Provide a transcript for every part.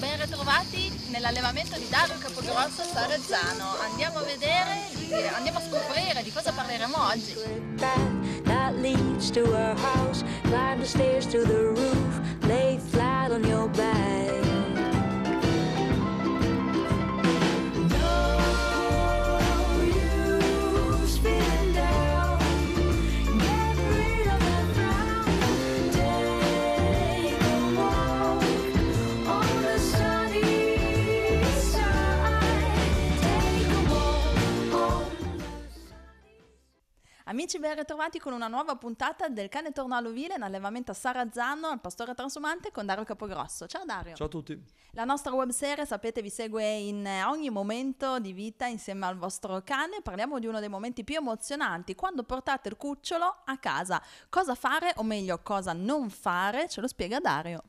ben ritrovati nell'allevamento di Dario Capogrosso a Andiamo a vedere, andiamo a scoprire di cosa parleremo oggi. That Amici ben ritrovati con una nuova puntata del cane tornalo all'Ovile in allevamento a Sarazzano al pastore Transumante con Dario Capogrosso. Ciao Dario. Ciao a tutti. La nostra webserie, sapete, vi segue in eh, ogni momento di vita insieme al vostro cane. Parliamo di uno dei momenti più emozionanti, quando portate il cucciolo a casa. Cosa fare o meglio cosa non fare, ce lo spiega Dario.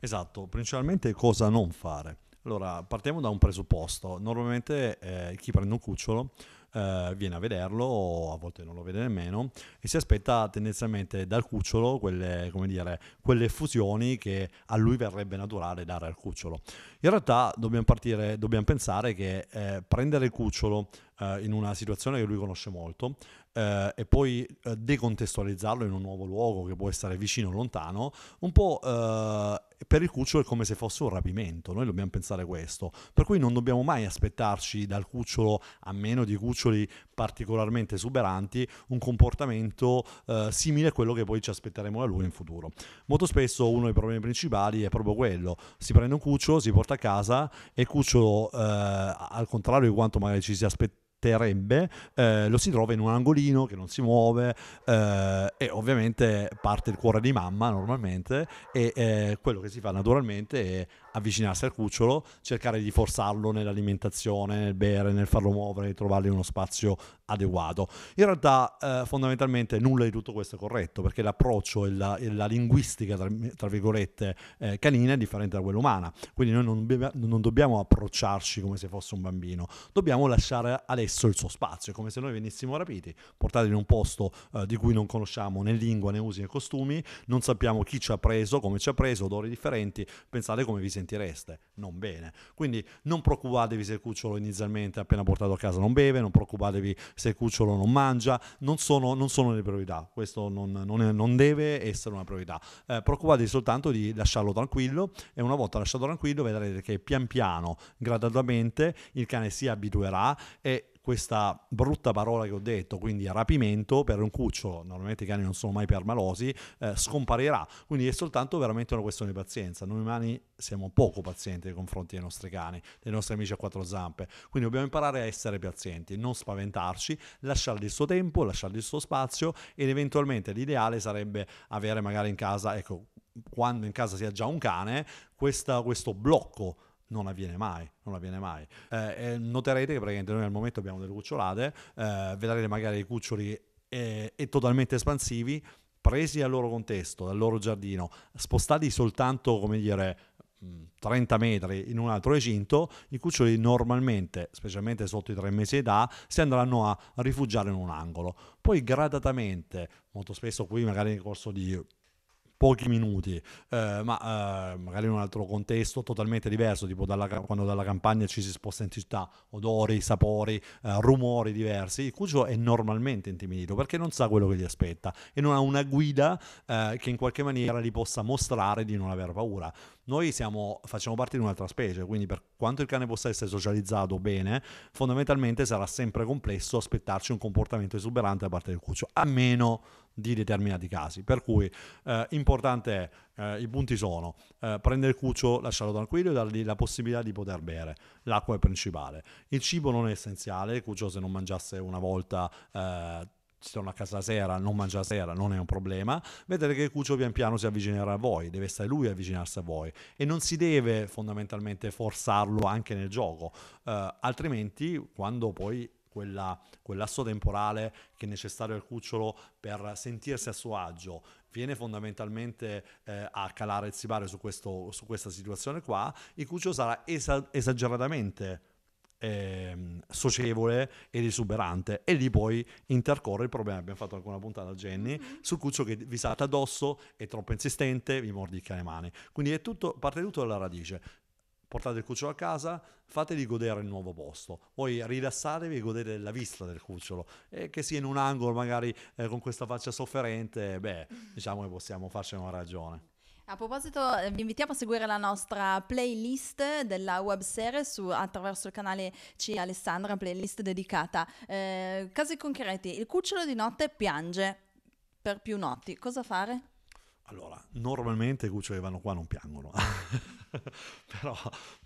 Esatto, principalmente cosa non fare. Allora, partiamo da un presupposto. Normalmente eh, chi prende un cucciolo eh, viene a vederlo, o a volte non lo vede nemmeno, e si aspetta tendenzialmente dal cucciolo quelle, dire, quelle fusioni che a lui verrebbe naturale dare al cucciolo. In realtà dobbiamo, partire, dobbiamo pensare che eh, prendere il cucciolo eh, in una situazione che lui conosce molto eh, e poi eh, decontestualizzarlo in un nuovo luogo che può essere vicino o lontano, un po' eh, per il cucciolo è come se fosse un rapimento, noi dobbiamo pensare questo, per cui non dobbiamo mai aspettarci dal cucciolo, a meno di cuccioli particolarmente esuberanti, un comportamento eh, simile a quello che poi ci aspetteremo da lui in futuro. Molto spesso uno dei problemi principali è proprio quello, si prende un cucciolo, si porta a casa e il cucciolo, eh, al contrario di quanto magari ci si aspettava, eh, lo si trova in un angolino che non si muove eh, e ovviamente parte il cuore di mamma normalmente e eh, quello che si fa naturalmente è avvicinarsi al cucciolo, cercare di forzarlo nell'alimentazione, nel bere, nel farlo muovere, trovargli uno spazio adeguato. In realtà eh, fondamentalmente nulla di tutto questo è corretto perché l'approccio e la, e la linguistica, tra, tra virgolette, eh, canina è differente da quella umana, quindi noi non, beva, non, dobbiamo approcciarci come se fosse un bambino, dobbiamo lasciare adesso il suo spazio, come se noi venissimo rapiti, portati in un posto eh, di cui non conosciamo né lingua né usi né costumi, non sappiamo chi ci ha preso, come ci ha preso, odori differenti, pensate come vi sentite sentireste? Non bene. Quindi non preoccupatevi se il cucciolo inizialmente appena portato a casa non beve, non preoccupatevi se il cucciolo non mangia, non sono, non sono le priorità, questo non, non, è, non, deve essere una priorità. Eh, preoccupatevi soltanto di lasciarlo tranquillo e una volta lasciato tranquillo vedrete che pian piano, gradatamente, il cane si abituerà e questa brutta parola che ho detto, quindi rapimento per un cucciolo, normalmente i cani non sono mai permalosi, eh, scomparirà. Quindi è soltanto veramente una questione di pazienza. Noi umani siamo poco pazienti nei confronti dei nostri cani, dei nostri amici a quattro zampe. Quindi dobbiamo imparare a essere pazienti, non spaventarci, lasciargli il suo tempo, lasciargli il suo spazio ed eventualmente l'ideale sarebbe avere magari in casa, ecco, quando in casa si ha già un cane, questa, questo blocco non avviene mai, non avviene mai. Eh, noterete che praticamente noi al momento abbiamo delle cucciolate, eh, vedrete magari i cuccioli eh, e totalmente espansivi, presi dal loro contesto, dal loro giardino, spostati soltanto, come dire, 30 mm, metri in un altro recinto, i cuccioli normalmente, specialmente sotto i tre mesi d'età, si andranno a rifugiare in un angolo. Poi gradatamente, molto spesso qui magari nel corso di pochi minuti, eh, ma eh, magari in un altro contesto totalmente diverso, tipo dalla, quando dalla campagna ci si sposta in città, odori, sapori, eh, rumori diversi, il Cucio è normalmente intimidito perché non sa quello che gli aspetta e non ha una guida eh, che in qualche maniera gli possa mostrare di non aver paura. Noi siamo, facciamo parte di un'altra specie, quindi per quanto il cane possa essere socializzato bene, fondamentalmente sarà sempre complesso aspettarci un comportamento esuberante da parte del cuccio, a meno di determinati casi. Per cui eh, importante è eh, I punti sono eh, prendere il cuccio, lasciarlo tranquillo e dargli la possibilità di poter bere. L'acqua è principale. Il cibo non è essenziale. Il cuccio, se non mangiasse una volta, eh, si torna a casa la sera, non mangia la sera, non è un problema. Vedete che il cuccio pian piano si avvicinerà a voi, deve stare lui a avvicinarsi a voi e non si deve fondamentalmente forzarlo anche nel gioco, eh, altrimenti quando poi quella, quel temporale che è necessario al cucciolo per sentirsi a suo agio. Viene fondamentalmente eh, a calare il sipario su, questo, su questa situazione qua, il cucciolo sarà esa- esageratamente ehm, socievole ed esuberante e lì poi intercorre il problema, abbiamo fatto anche una puntata a Jenny, mm-hmm. sul cuccio che vi salta addosso, è troppo insistente, vi mordicca le mani. Quindi è tutto, parte tutto dalla radice portate il cucciolo a casa, fategli godere il nuovo posto, poi rilassatevi e godete la vista del cucciolo e che sia in un angolo magari eh, con questa faccia sofferente, beh, diciamo che possiamo farci una ragione. A proposito, eh, vi invitiamo a seguire la nostra playlist della web serie su, attraverso il canale C Alessandra, playlist dedicata. Eh, casi concreti, il cucciolo di notte piange per più notti, cosa fare? Allora, normalmente i cuccioli che vanno qua non piangono. però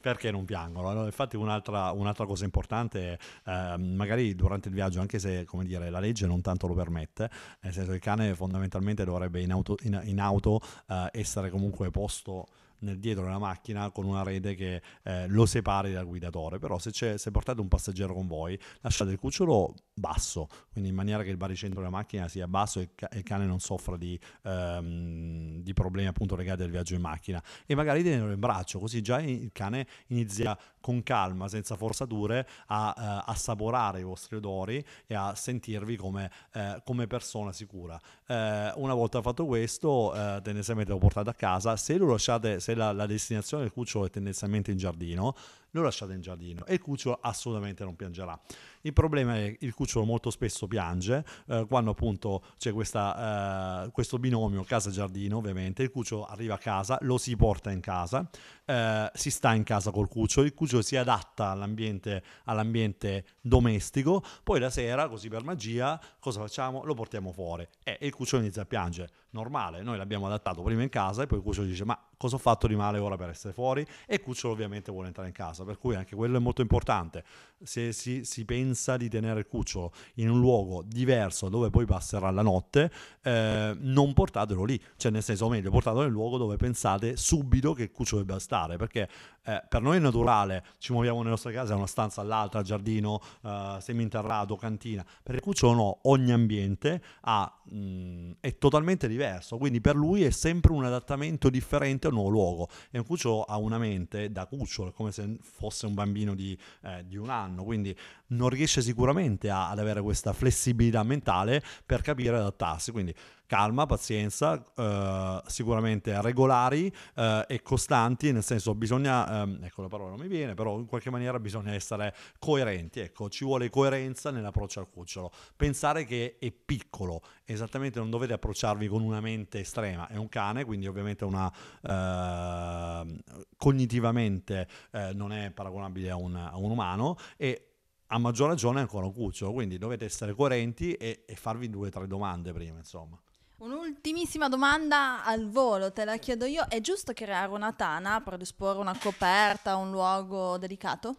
perché non piangono? No? Infatti un'altra, un'altra, cosa importante, eh, magari durante il viaggio, anche se come dire, la legge non tanto lo permette, nel senso che il cane fondamentalmente dovrebbe in auto, in, in auto eh, essere comunque posto nel dietro della macchina con una rete che eh, lo separi dal guidatore, però se, se, portate un passeggero con voi lasciate il cucciolo basso, quindi in maniera che il baricentro della macchina sia basso e, ca- il cane non soffra di, ehm, di, problemi appunto legati al viaggio in macchina e magari tenerlo in braccio, così già il cane inizia con calma, senza forzature, a eh, assaporare i vostri odori e a sentirvi come, eh, come persona sicura. Eh, una volta fatto questo, eh, te ne se lo portate a casa, se lo lasciate, se la, la destinazione del cucciolo è tendenzialmente in giardino, lo lasciate in giardino e il cucciolo assolutamente non piangerà. Il problema è che il cucciolo molto spesso piange eh, quando appunto c'è questa, eh, questo binomio casa-giardino ovviamente, il cucciolo arriva a casa, lo si porta in casa, eh, si sta in casa col cucciolo, il cucciolo si adatta all'ambiente, all'ambiente domestico, poi la sera così per magia cosa facciamo? Lo portiamo fuori e il cucciolo inizia a piangere, normale, noi l'abbiamo adattato prima in casa e poi il cucciolo dice ma cosa ho fatto di male ora per essere fuori? E il cucciolo ovviamente vuole entrare in casa casa, per cui anche quello è molto importante. Se si, si pensa di tenere il cucciolo in un luogo diverso dove poi passerà la notte, eh, non portatelo lì, cioè nel senso, meglio, portatelo nel luogo dove pensate subito che il cucciolo debba stare, perché eh, per noi è naturale, ci muoviamo nella nostra casa, da una stanza all'altra, giardino, eh, seminterrato, cantina, per il cucciolo no, ogni ambiente ha, mh, mm, è totalmente diverso, quindi per lui è sempre un adattamento differente a un nuovo luogo e un cucciolo ha una mente da cucciolo, è come se fosse un bambino di, eh, di un anno, quindi non riesce sicuramente a, ad avere questa flessibilità mentale per capire e adattarsi. Quindi calma, pazienza, eh, sicuramente regolari eh, e costanti, nel senso bisogna, ehm, ecco la parola non mi viene, però in qualche maniera bisogna essere coerenti, ecco ci vuole coerenza nell'approccio al cucciolo, pensare che è piccolo, esattamente non dovete approcciarvi con una mente estrema, è un cane, quindi ovviamente una, ehm, eh, cognitivamente non è paragonabile a un, a un umano e a maggior ragione ancora un cuccio, quindi dovete essere coerenti e, e farvi due o tre domande prima, insomma. Un'ultimissima domanda al volo, te la chiedo io. È giusto creare una tana per disporre una coperta, un luogo dedicato?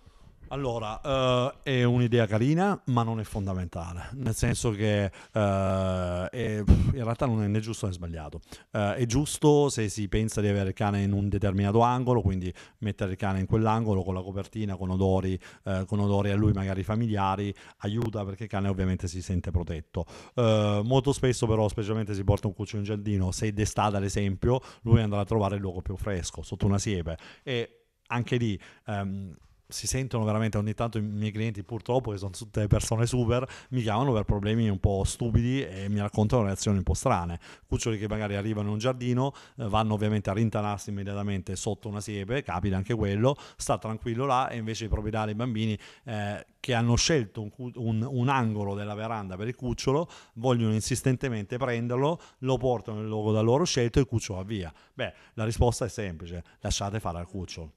Allora, uh, è un'idea carina, ma non è fondamentale, nel senso che uh, è, in realtà non è né giusto né sbagliato. Uh, è giusto se si pensa di avere il cane in un determinato angolo, quindi mettere il cane in quell'angolo con la copertina, con odori, con odori a lui magari familiari, aiuta perché il cane ovviamente si sente protetto. molto spesso però, specialmente si porta un cuccio in giardino, se d'estate ad esempio, lui andrà a trovare il luogo più fresco, sotto una siepe. E anche lì... Um, si sentono veramente ogni tanto i miei clienti purtroppo che sono tutte persone super mi chiamano per problemi un po' stupidi e mi raccontano reazioni un po' strane cuccioli che magari arrivano in un giardino eh, vanno ovviamente a rintanarsi immediatamente sotto una siepe capita anche quello sta tranquillo là e invece i proprietari i bambini eh, che hanno scelto un, un, un, angolo della veranda per il cucciolo vogliono insistentemente prenderlo lo portano nel luogo da loro scelto e il cucciolo va via beh la risposta è semplice lasciate fare al cucciolo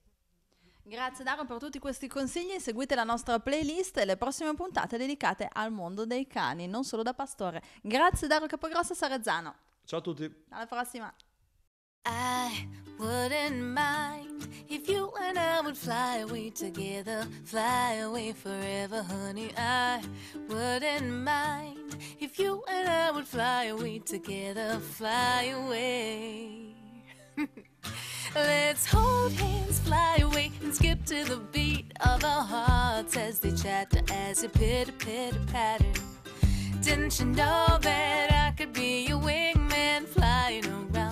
Grazie Dario per tutti questi consigli, seguite la nostra playlist e le prossime puntate dedicate al mondo dei cani, non solo da pastore. Grazie Daro Capogrosso Sarezzano. Ciao a tutti. Alla prossima. I wouldn't mind if you and I would fly away together, fly away forever, honey. I wouldn't mind if you and I would fly away together, fly away. Let's hold hands, fly away, and skip to the beat of our hearts as they chatter, as a pitter pitter patter. Didn't you know that I could be your wingman flying around?